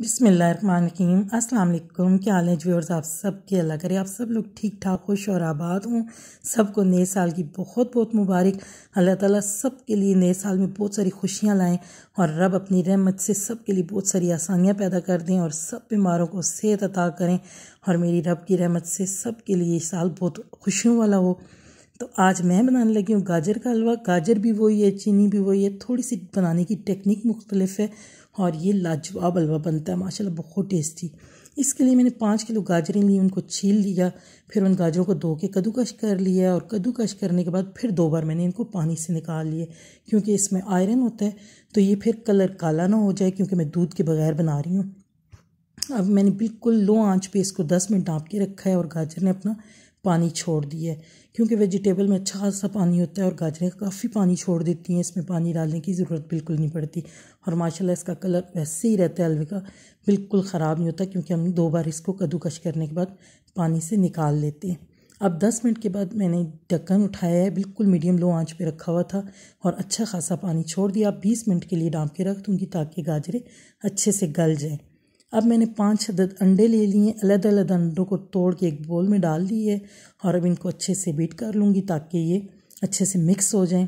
बिसमीम अस्सलाम क्या हाल है व्यूअर्स आप सब के अल्लाह करें आप सब लोग ठीक ठाक खुश और आबाद हों सबको नए साल की बहुत बहुत मुबारक अल्लाह ताला सब के लिए नए साल में बहुत सारी खुशियाँ लाएँ और रब अपनी रहमत से सब के लिए बहुत सारी आसानियाँ पैदा कर दें और सब बीमारों को सेहत अता करें और मेरी रब की रहमत से सब के लिए साल बहुत खुशियों वाला हो तो आज मैं बनाने लगी हूँ गाजर का हलवा गाजर भी वही है चीनी भी वही है थोड़ी सी बनाने की टेक्निक मुख्तलिफ है और ये लाजवाब हलवा बनता है माशाल्लाह बहुत टेस्टी इसके लिए मैंने पाँच किलो गाजरें ली उनको छील लिया फिर उन गाजरों को धो के कद्दूकश कर लिया और कद्दूकश करने के बाद फिर दो बार मैंने इनको पानी से निकाल लिए क्योंकि इसमें आयरन होता है तो ये फिर कलर काला ना हो जाए क्योंकि मैं दूध के बगैर बना रही हूँ अब मैंने बिल्कुल लो आंच पे इसको दस मिनट ढाँप के रखा है और गाजर ने अपना पानी छोड़ दिया क्योंकि वेजिटेबल में अच्छा खासा पानी होता है और गाजरें काफ़ी पानी छोड़ देती हैं इसमें पानी डालने की ज़रूरत बिल्कुल नहीं पड़ती और माशाल्लाह इसका कलर वैसे ही रहता है हलवे का बिल्कुल ख़राब नहीं होता क्योंकि हम दो बार इसको कद्दूकश करने के बाद पानी से निकाल लेते हैं अब दस मिनट के बाद मैंने ढक्कन उठाया है बिल्कुल मीडियम लो आँच पर रखा हुआ था और अच्छा खासा पानी छोड़ दिया आप बीस मिनट के लिए डांप के रख दूँगी ताकि गाजरें अच्छे से गल जाएँ अब मैंने पाँच अदद अंडे ले लिए अलग अलग अंडों को तोड़ के एक बोल में डाल दी है और अब इनको अच्छे से बीट कर लूँगी ताकि ये अच्छे से मिक्स हो जाएं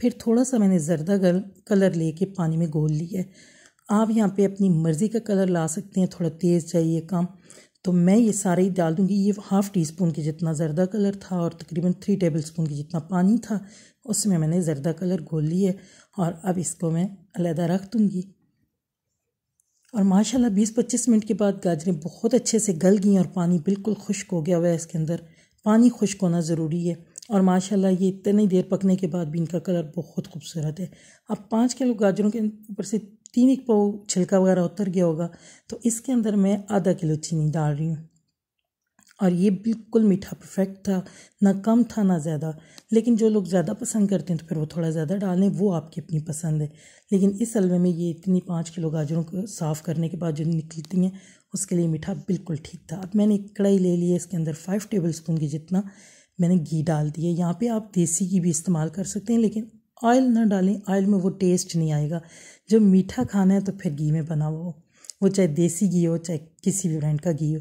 फिर थोड़ा सा मैंने जर्दा गल, कलर लेके पानी में घोल लिया आप यहाँ पे अपनी मर्ज़ी का कलर ला सकते हैं थोड़ा तेज़ चाहिए काम तो मैं ये सारे ही डाल दूँगी ये हाफ़ टी स्पून के जितना जर्दा कलर था और तकरीबन थ्री टेबल स्पून के जितना पानी था उसमें मैंने जर्दा कलर घोल लिया और अब इसको मैं अलहदा रख दूँगी और माशाल्लाह 20-25 मिनट के बाद गाजरें बहुत अच्छे से गल गई और पानी बिल्कुल खुश्क हो गया हुआ है इसके अंदर पानी खुश्क होना ज़रूरी है और माशाल्लाह ये इतनी देर पकने के बाद भी इनका कलर बहुत खूबसूरत है अब पाँच किलो गाजरों के ऊपर से तीन एक पाव छिलका वगैरह उतर गया होगा तो इसके अंदर मैं आधा किलो चीनी डाल रही हूँ और ये बिल्कुल मीठा परफेक्ट था ना कम था ना ज़्यादा लेकिन जो लोग ज़्यादा पसंद करते हैं तो फिर वो थोड़ा ज़्यादा डालें वो आपकी अपनी पसंद है लेकिन इस हलवे में ये इतनी पाँच किलो गाजरों को साफ़ करने के बाद जो निकलती हैं उसके लिए मीठा बिल्कुल ठीक था अब मैंने एक कढ़ाई ले ली है इसके अंदर फाइव टेबल स्पून की जितना मैंने घी डाल दिया यहाँ पर आप देसी घी भी इस्तेमाल कर सकते हैं लेकिन ऑयल ना डालें ऑयल में वो टेस्ट नहीं आएगा जब मीठा खाना है तो फिर घी में बना हुआ वो चाहे देसी घी हो चाहे किसी भी ब्रांड का घी हो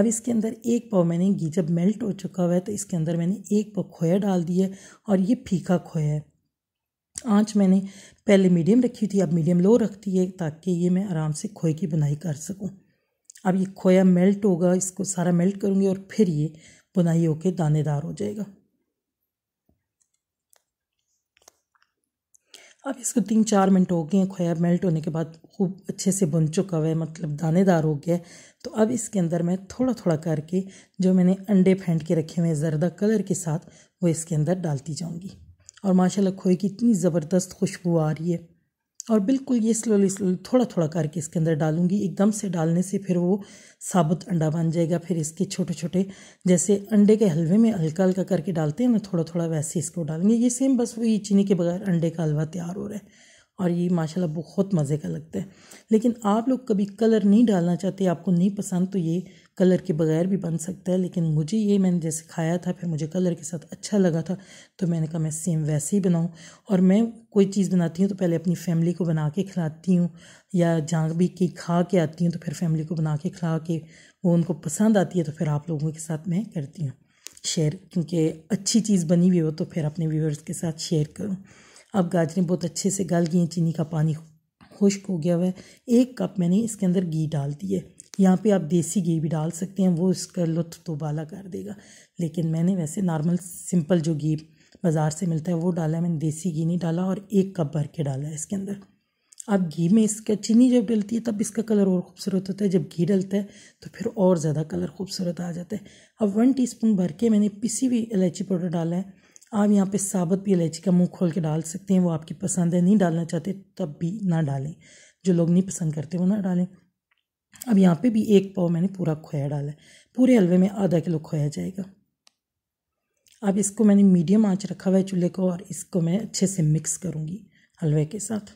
अब इसके अंदर एक पाव मैंने घी जब मेल्ट हो चुका हुआ है तो इसके अंदर मैंने एक पाव खोया डाल दिया है और ये फीका खोया है आँच मैंने पहले मीडियम रखी थी अब मीडियम लो रखती है ताकि ये मैं आराम से खोए की बुनाई कर सकूँ अब ये खोया मेल्ट होगा इसको सारा मेल्ट करूँगी और फिर ये बुनाई होकर दानेदार हो जाएगा अब इसको तीन चार मिनट हो गए हैं खोया मेल्ट होने के बाद खूब अच्छे से बन चुका हुआ है मतलब दानेदार हो गया है तो अब इसके अंदर मैं थोड़ा थोड़ा करके जो मैंने अंडे फेंट के रखे हुए हैं जरदा कलर के साथ वो इसके अंदर डालती जाऊँगी और माशाल्लाह खोए की इतनी ज़बरदस्त खुशबू आ रही है और बिल्कुल ये स्लोली स्लोली थोड़ा थोड़ा करके इसके अंदर डालूंगी एकदम से डालने से फिर वो साबुत अंडा बन जाएगा फिर इसके छोटे छोटे जैसे अंडे के हलवे में हल्का हल्का करके डालते हैं ना थोड़ा थोड़ा वैसे इसको डालेंगे ये सेम बस वही चीनी के बगैर अंडे का हलवा तैयार हो रहा है और ये माशाल्लाह बहुत मज़े का लगता है लेकिन आप लोग कभी कलर नहीं डालना चाहते आपको नहीं पसंद तो ये कलर के बगैर भी बन सकता है लेकिन मुझे ये मैंने जैसे खाया था फिर मुझे कलर के साथ अच्छा लगा था तो मैंने कहा मैं सेम वैसे ही बनाऊँ और मैं कोई चीज़ बनाती हूँ तो पहले अपनी फैमिली को बना के खिलाती हूँ या जहाँ भी कहीं खा के आती हूँ तो फिर फैमिली को बना के खिला के वो उनको पसंद आती है तो फिर आप लोगों के साथ मैं करती हूँ शेयर क्योंकि अच्छी चीज़ बनी हुई हो तो फिर अपने व्यूअर्स के साथ शेयर करूँ अब गाजरें बहुत अच्छे से गल गई हैं चीनी का पानी खुश्क हो गया हुआ है एक कप मैंने इसके अंदर घी डाल दी है यहाँ पे आप देसी घी भी डाल सकते हैं वो इसका लुत्फ तो बाला कर देगा लेकिन मैंने वैसे नॉर्मल सिंपल जो घी बाज़ार से मिलता है वो डाला है मैंने देसी घी नहीं डाला और एक कप भर के डाला है इसके अंदर अब घी में इसका चीनी जब डलती है तब इसका कलर और ख़ूबसूरत होता है जब घी डलता है तो फिर और ज़्यादा कलर खूबसूरत आ जाता है अब वन स्पून भर के मैंने पिसी हुई इलायची पाउडर डाला है आप यहाँ पे साबुत भी इलायची का मुंह खोल के डाल सकते हैं वो आपकी पसंद है नहीं डालना चाहते तब भी ना डालें जो लोग नहीं पसंद करते वो ना डालें अब यहाँ पे भी एक पाव मैंने पूरा खोया डाला है पूरे हलवे में आधा किलो खोया जाएगा अब इसको मैंने मीडियम आंच रखा हुआ है चूल्हे को और इसको मैं अच्छे से मिक्स करूँगी हलवे के साथ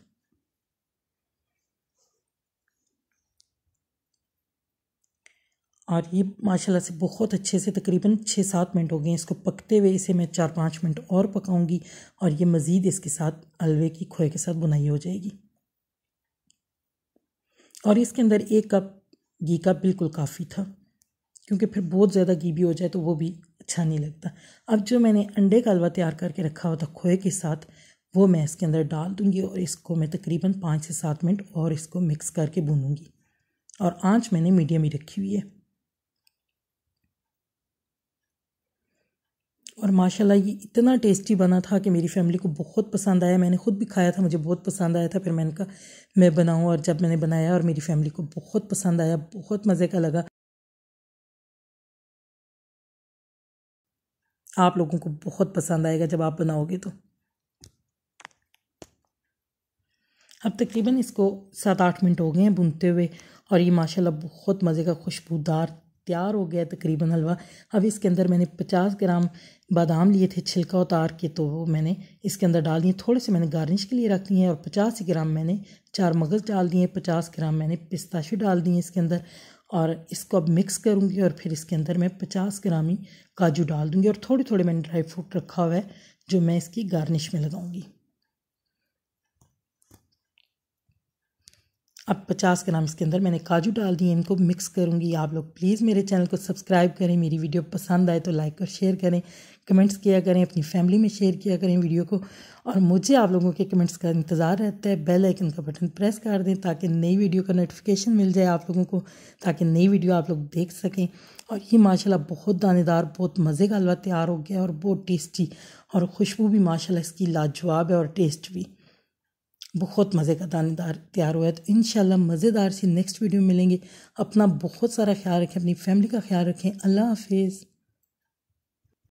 और ये माशाल्लाह से बहुत अच्छे से तकरीबन छः सात मिनट हो गए इसको पकते हुए इसे मैं चार पाँच मिनट और पकाऊंगी और ये मज़ीद इसके साथ हलवे की खोए के साथ बुनाई हो जाएगी और इसके अंदर एक कप घी का बिल्कुल काफ़ी था क्योंकि फिर बहुत ज़्यादा घी भी हो जाए तो वो भी अच्छा नहीं लगता अब जो मैंने अंडे का हलवा तैयार करके रखा हुआ था खोए के साथ वो मैं इसके अंदर डाल दूंगी और इसको मैं तकरीबन पाँच से सात मिनट और इसको मिक्स करके भूनूंगी और आंच मैंने मीडियम ही रखी हुई है और माशाल्लाह ये इतना टेस्टी बना था कि मेरी फैमिली को बहुत पसंद आया मैंने खुद भी खाया था मुझे बहुत पसंद आया था फिर मैंने कहा मैं बनाऊँ और जब मैंने बनाया और मेरी फैमिली को बहुत पसंद आया बहुत मज़े का लगा आप लोगों को बहुत पसंद आएगा जब आप बनाओगे तो अब तकरीबन इसको सात आठ मिनट हो गए हैं बुनते हुए और ये माशाल्लाह बहुत मज़े का खुशबूदार तैयार हो गया तकरीबन हलवा अब इसके अंदर मैंने पचास ग्राम बादाम लिए थे छिलका उतार के तो वो मैंने इसके अंदर डाल दिए थोड़े से मैंने गार्निश के लिए रख दिए हैं और पचास ग्राम मैंने चार मगज़ डाल दिए पचास ग्राम मैंने पिस्ताशू डाल दिए इसके अंदर और इसको अब मिक्स करूँगी और फिर इसके अंदर मैं पचास ग्राम ही काजू डाल दूँगी और थोड़े थोड़े मैंने ड्राई फ्रूट रखा हुआ है जो मैं इसकी गार्निश में लगाऊँगी अब पचास ग्राम इसके अंदर मैंने काजू डाल दिए इनको मिक्स करूँगी आप लोग प्लीज़ मेरे चैनल को सब्सक्राइब करें मेरी वीडियो पसंद आए तो लाइक और शेयर करें कमेंट्स किया करें अपनी फैमिली में शेयर किया करें वीडियो को और मुझे आप लोगों के कमेंट्स का इंतज़ार रहता है बेल आइकन का बटन प्रेस कर दें ताकि नई वीडियो का नोटिफिकेशन मिल जाए आप लोगों को ताकि नई वीडियो आप लोग देख सकें और ये माशाल्लाह बहुत दानेदार बहुत मज़े का हलवा तैयार हो गया और बहुत टेस्टी और खुशबू भी माशाल्लाह इसकी लाजवाब है और टेस्ट भी बहुत मज़े का दानेदार तैयार हुआ है तो इन मज़ेदार सी नेक्स्ट वीडियो में मिलेंगे अपना बहुत सारा ख्याल रखें अपनी फैमिली का ख्याल रखें अल्लाह हाफिज़